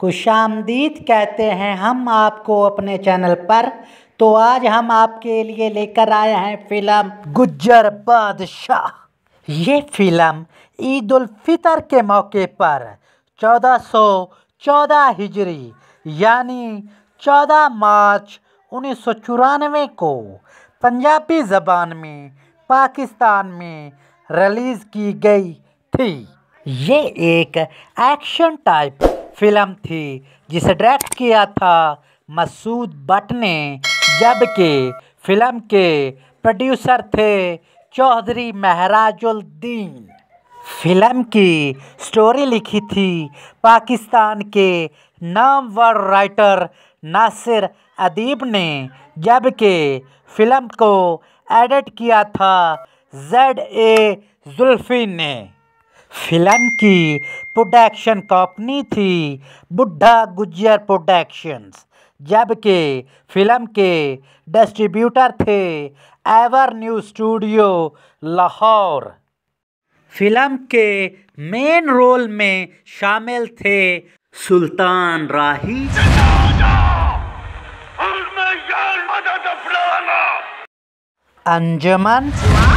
खुशामदीद कहते हैं हम आपको अपने चैनल पर तो आज हम आपके लिए लेकर आए हैं फिल्म गुज्जर बादशाह ये फिल्म ईद उल फितर के मौके पर 1414 हिजरी यानी 14 मार्च उन्नीस को पंजाबी ज़बान में पाकिस्तान में रिलीज़ की गई थी ये एक एक्शन टाइप फिल्म थी जिसे डायरेक्ट किया था मसूद बट ने जबकि फिल्म के प्रोड्यूसर थे चौधरी महराजुल्दीन फिल्म की स्टोरी लिखी थी पाकिस्तान के नामवर राइटर नासिर अदीब ने जबकि फिल्म को एडिट किया था जेड ए जुल्फी ने फिल्म की प्रोडक्शन कंपनी थी बुढ़ा गुज्जर प्रोडक्शंस जबकि फिल्म के डिस्ट्रीब्यूटर थे Ever New Studio Lahore film के मेन रोल में शामिल थे सुल्तान राही अंजमन हाँ।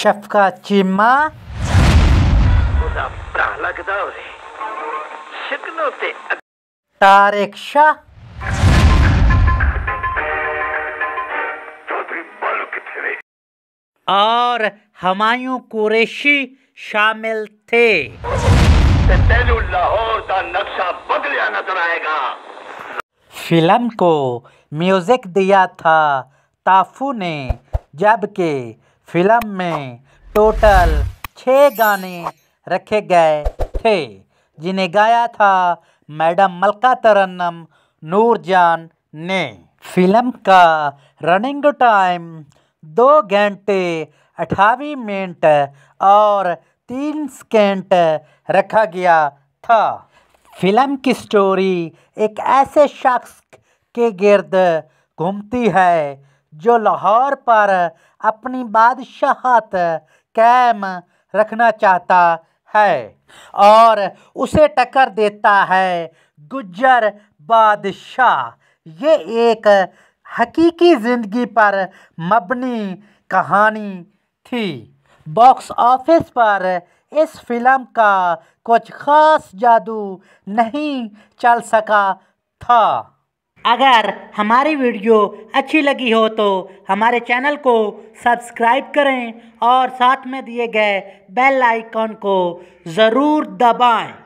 शफका चीमा ತಾರಿಕ್ शाह और हमायूं कुरैशी शामिल थे फिल्म को म्यूजिक दिया था ताफू ने जबकि फिल्म में टोटल छः गाने रखे गए थे जिन्हें गाया था मैडम मलका तरन्नम नूरजान ने फिल्म का रनिंग टाइम दो घंटे अठावी मिनट और तीन सेकेंट रखा गया था फिल्म की स्टोरी एक ऐसे शख्स के गिर्द घूमती है जो लाहौर पर अपनी बादशाहत कैम रखना चाहता है और उसे टक्कर देता है गुज्जर बादशाह ये एक हकीकी ज़िंदगी पर मबनी कहानी थी बॉक्स ऑफिस पर इस फिल्म का कुछ ख़ास जादू नहीं चल सका था अगर हमारी वीडियो अच्छी लगी हो तो हमारे चैनल को सब्सक्राइब करें और साथ में दिए गए बेल आइकॉन को ज़रूर दबाएं